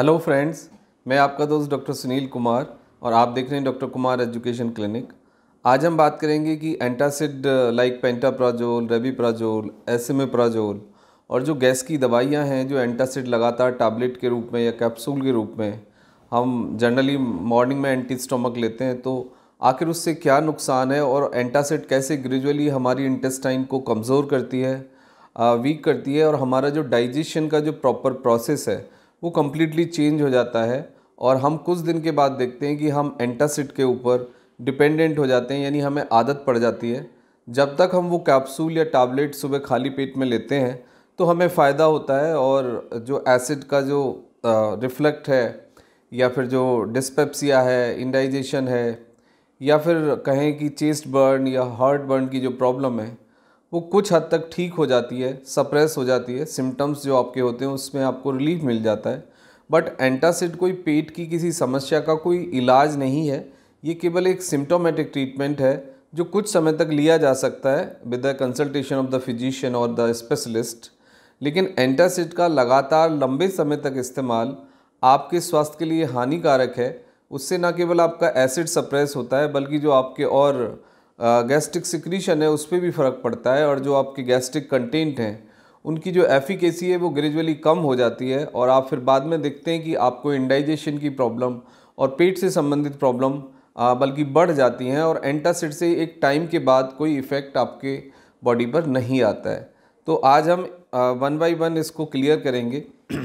hello friends मैं आपका दोस्त डॉक्टर सुनील कुमार और आप देख रहे हैं डॉक्टर कुमार एजुकेशन क्लिनिक आज हम बात करेंगे कि antacid like pantoprazole rabeprazole esomeprazole और जो गैस की दवाइयां हैं जो एंटासिड लगातार टैबलेट के रूप में या कैप्सूल के रूप में हम जनरली मॉर्निंग में एंटी स्टोमक लेते हैं तो आखिर उससे क्या नुकसान है और एंटासिड कैसे ग्रेजुअली हमारी इंटेस्टाइन को कमज़ोर करती है वीक करती है और हमारा जो डाइजेशन का जो प्रॉपर प्रोसेस है वो कम्प्लीटली चेंज हो जाता है और हम कुछ दिन के बाद देखते हैं कि हम एंटासिड के ऊपर डिपेंडेंट हो जाते हैं यानी हमें आदत पड़ जाती है जब तक हम वो कैप्सूल या टैबलेट सुबह खाली पेट में लेते हैं तो हमें फ़ायदा होता है और जो एसिड का जो रिफ्लेक्ट है या फिर जो डिस्पेप्सिया है इंडाइजेशन है या फिर कहें कि चेस्ट बर्न या हार्ट बर्न की जो प्रॉब्लम है वो कुछ हद तक ठीक हो जाती है सप्रेस हो जाती है सिम्टम्स जो आपके होते हैं उसमें आपको रिलीफ मिल जाता है बट एंटासिड कोई पेट की किसी समस्या का कोई इलाज नहीं है ये केवल एक सिम्टोमेटिक ट्रीटमेंट है जो कुछ समय तक लिया जा सकता है with the consultation of the physician और द स्पेशलिस्ट लेकिन एंटासिड का लगातार लंबे समय तक इस्तेमाल आपके स्वास्थ्य के लिए हानिकारक है उससे ना केवल आपका एसिड सप्रेस होता है बल्कि जो आपके और गैस्ट्रिक सिक्रीशन है उस पर भी फ़र्क पड़ता है और जो आपके गैस्ट्रिक कंटेंट हैं उनकी जो एफिकेसी है वो ग्रेजुअली कम हो जाती है और आप फिर बाद में देखते हैं कि आपको इंडाइजेशन की प्रॉब्लम और पेट से संबंधित प्रॉब्लम बल्कि बढ़ जाती हैं और एंटासिड से एक टाइम के बाद कोई इफ़ेक्ट आपके बॉडी पर नहीं आता है तो आज हम वन बाई वन इसको क्लियर करेंगे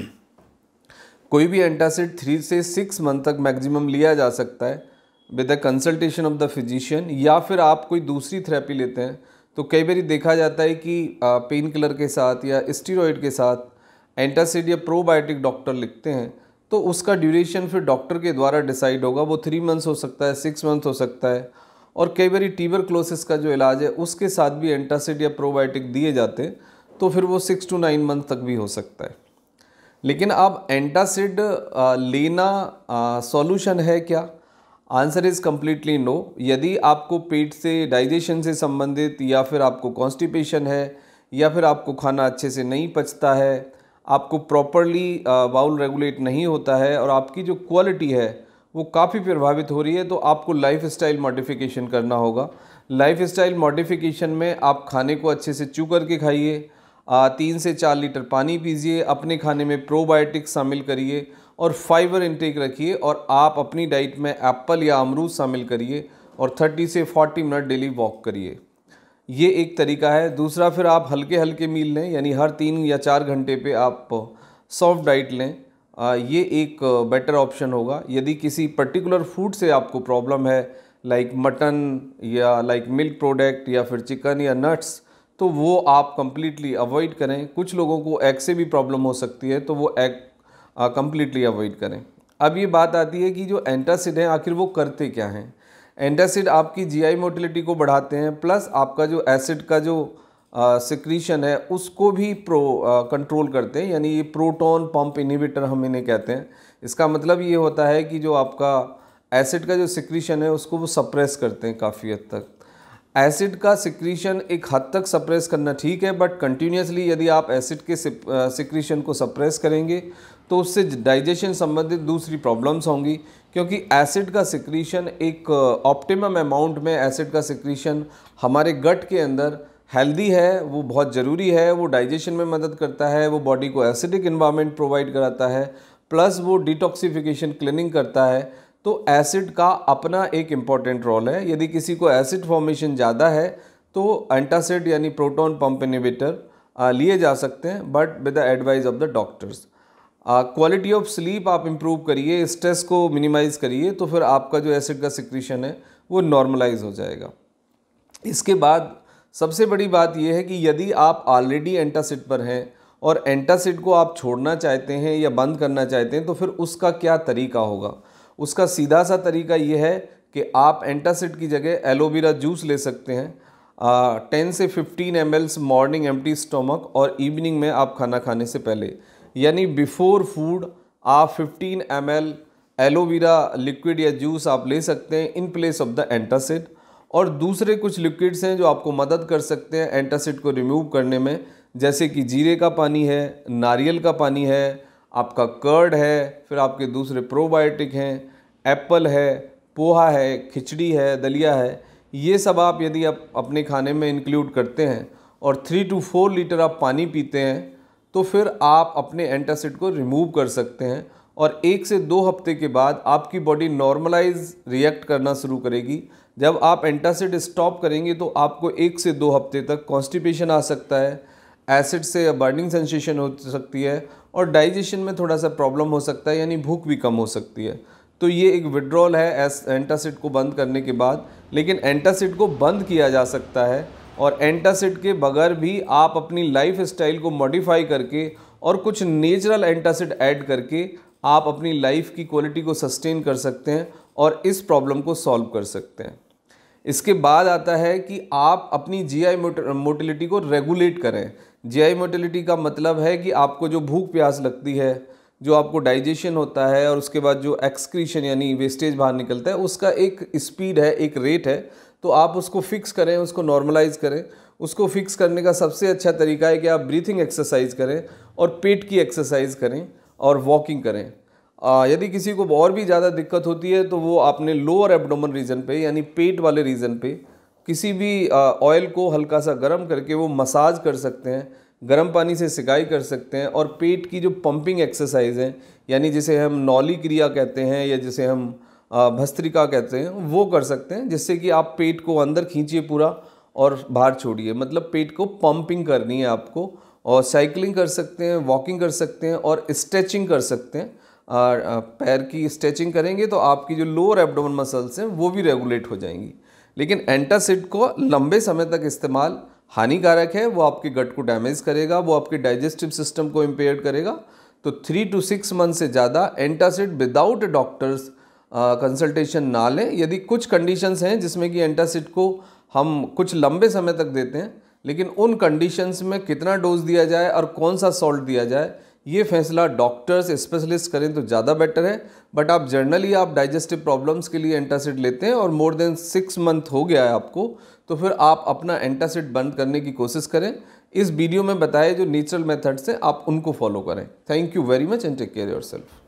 कोई भी एंटासिड थ्री से सिक्स मंथ तक मैक्सिमम लिया जा सकता है with the consultation of the physician या फिर आप कोई दूसरी थेरेपी लेते हैं तो कई बार देखा जाता है कि पेन किलर के साथ या स्टीरोइड के साथ एंटासिड या प्रोबायोटिक डॉक्टर लिखते हैं तो उसका ड्यूरेशन फिर डॉक्टर के द्वारा डिसाइड होगा वो थ्री मंथ्स हो सकता है सिक्स मंथ हो सकता है और कई बार टीबर क्लोसिस का जो इलाज है उसके साथ भी एंटासिड या प्रोबायोटिक दिए जाते हैं तो फिर वो सिक्स टू नाइन मंथ तक भी हो सकता है लेकिन अब एंटासिड लेना सॉल्यूशन है क्या आंसर इज़ कम्प्लीटली नो यदि आपको पेट से डाइजेशन से संबंधित या फिर आपको कॉन्स्टिपेशन है या फिर आपको खाना अच्छे से नहीं पचता है आपको प्रॉपरली बाउल रेगुलेट नहीं होता है और आपकी जो क्वालिटी है वो काफ़ी प्रभावित हो रही है तो आपको लाइफ स्टाइल मॉडिफिकेशन करना होगा लाइफ स्टाइल मॉडिफिकेशन में आप खाने को अच्छे से चू करके खाइए तीन से चार लीटर पानी पीजिए अपने खाने में प्रोबायोटिक्स शामिल करिए और फाइबर इंटेक रखिए और आप अपनी डाइट में एप्पल या अमरूद शामिल करिए और 30 से 40 मिनट डेली वॉक करिए ये एक तरीका है दूसरा फिर आप हल्के हल्के मील लें यानी हर तीन या चार घंटे पे आप सॉफ्ट डाइट लें ये एक बेटर ऑप्शन होगा यदि किसी पर्टिकुलर फूड से आपको प्रॉब्लम है लाइक मटन या लाइक मिल्क प्रोडक्ट या फिर चिकन या नट्स तो वो आप कम्प्लीटली अवॉइड करें कुछ लोगों को एग से भी प्रॉब्लम हो सकती है तो वो एग कम्प्लीटली अवॉइड करें अब ये बात आती है कि जो एंटासिड हैं आखिर वो करते क्या हैं एंटासिड आपकी जीआई मोटिलिटी को बढ़ाते हैं प्लस आपका जो एसिड का जो सिक्रीशन है उसको भी प्रो कंट्रोल करते हैं यानी ये प्रोटोन पम्प इनिवेटर हम इन्हें कहते हैं इसका मतलब ये होता है कि जो आपका एसिड का जो सिक्रीशन है उसको वो सप्रेस करते हैं काफ़ी हद तक एसिड का सिक्रीशन एक हद तक सप्रेस करना ठीक है बट कंटिन्यूसली यदि आप एसिड के सिक्रीशन को सप्रेस करेंगे तो उससे डाइजेशन संबंधित दूसरी प्रॉब्लम्स होंगी क्योंकि एसिड का सिक्रीशन एक ऑप्टिमम अमाउंट में एसिड का सिक्रीशन हमारे गट के अंदर हेल्दी है वो बहुत ज़रूरी है वो डाइजेशन में मदद करता है वो बॉडी को एसिडिक इन्वायरमेंट प्रोवाइड कराता है प्लस वो डिटॉक्सीफिकेशन क्लिनिंग करता है तो एसिड का अपना एक इम्पॉर्टेंट रोल है यदि किसी को एसिड फॉर्मेशन ज़्यादा है तो एंटासिड यानी प्रोटॉन पंप इनिवेटर लिए जा सकते हैं but with the advice of the doctors quality of sleep आप इम्प्रूव करिए स्ट्रेस को मिनिमाइज़ करिए तो फिर आपका जो एसिड का सिक्रीशन है वो नॉर्मलाइज हो जाएगा इसके बाद सबसे बड़ी बात यह है कि यदि आप ऑलरेडी एंटासिड पर हैं और एंटासिड को आप छोड़ना चाहते हैं या बंद करना चाहते हैं तो फिर उसका क्या तरीका होगा उसका सीधा सा तरीका ये है कि आप एंटासिड की जगह एलोवेरा जूस ले सकते हैं टेन से फिफ्टीन एम मॉर्निंग एम स्टोमक और इवनिंग में आप खाना खाने से पहले यानी बिफोर फूड आप फिफ्टीन एम एलोवेरा लिक्विड या जूस आप ले सकते हैं in place of the antacid और दूसरे कुछ लिक्विड्स हैं जो आपको मदद कर सकते हैं एंटासिड को रिमूव करने में जैसे कि जीरे का पानी है नारियल का पानी है आपका कर्ड है फिर आपके दूसरे प्रोबायोटिक हैं एप्पल है पोहा है खिचड़ी है दलिया है ये सब आप यदि आप अपने खाने में इंक्लूड करते हैं और थ्री टू फोर लीटर आप पानी पीते हैं तो फिर आप अपने एंटासिड को रिमूव कर सकते हैं और एक से दो हफ्ते के बाद आपकी बॉडी नॉर्मलाइज रिएक्ट करना शुरू करेगी जब आप एंटासिड स्टॉप करेंगे तो आपको एक से दो हफ्ते तक कॉन्स्टिपेशन आ सकता है एसिड से बर्निंग सेंसेशन हो सकती है और डाइजेशन में थोड़ा सा प्रॉब्लम हो सकता है यानी भूख भी कम हो सकती है तो ये एक विड्रॉल है एस एंटासिड को बंद करने के बाद लेकिन एंटासिड को बंद किया जा सकता है और एंटासिड के बगैर भी आप अपनी लाइफ स्टाइल को मॉडिफाई करके और कुछ नेचुरल एंटासिड ऐड करके आप अपनी लाइफ की क्वालिटी को सस्टेन कर सकते हैं और इस प्रॉब्लम को सॉल्व कर सकते हैं इसके बाद आता है कि आप अपनी जीआई मोटिलिटी को रेगुलेट करें जीआई मोटिलिटी का मतलब है कि आपको जो भूख प्यास लगती है जो आपको डाइजेशन होता है और उसके बाद जो एक्सक्रीशन यानी वेस्टेज बाहर निकलता है उसका एक स्पीड है एक रेट है तो आप उसको फिक्स करें उसको नॉर्मलाइज करें उसको फिक्स करने का सबसे अच्छा तरीका है कि आप ब्रीथिंग एक्सरसाइज करें और पेट की एक्सरसाइज करें और वॉकिंग करें आ, यदि किसी को और भी ज़्यादा दिक्कत होती है तो वो आपने लोअर एबडोमन रीजन पे यानी पेट वाले रीजन पे किसी भी ऑयल को हल्का सा गर्म करके वो मसाज कर सकते हैं गर्म पानी से सिकाई कर सकते हैं और पेट की जो पंपिंग एक्सरसाइज है यानी जिसे हम नौली क्रिया कहते हैं या जिसे हम भस्त्रिका कहते हैं वो कर सकते हैं जिससे कि आप पेट को अंदर खींचिए पूरा और बाहर छोड़िए मतलब पेट को पंपिंग करनी है आपको और साइकिलिंग कर सकते हैं वॉकिंग कर सकते हैं और स्ट्रेचिंग कर सकते हैं पैर की स्ट्रेचिंग करेंगे तो आपकी जो लोअर एब्डोमन मसल्स हैं वो भी रेगुलेट हो जाएंगी लेकिन एंटासिड को लंबे समय तक इस्तेमाल हानिकारक है वो आपके गट को डैमेज करेगा वो आपके डाइजेस्टिव सिस्टम को इम्पेयर करेगा तो थ्री टू सिक्स मंथ से ज़्यादा एंटासिड विदाउट डॉक्टर्स कंसल्टेशन ना लें यदि कुछ कंडीशंस हैं जिसमें कि एंटासिड को हम कुछ लंबे समय तक देते हैं लेकिन उन कंडीशंस में कितना डोज दिया जाए और कौन सा सॉल्ट दिया जाए ये फैसला डॉक्टर्स स्पेशलिस्ट करें तो ज़्यादा बेटर है बट आप जनरली आप डाइजेस्टिव प्रॉब्लम्स के लिए एंटासिड लेते हैं और मोर देन सिक्स मंथ हो गया है आपको तो फिर आप अपना एंटासिड बंद करने की कोशिश करें इस वीडियो में बताए जो नेचुरल मेथड्स हैं आप उनको फॉलो करें thank you very much and take care your self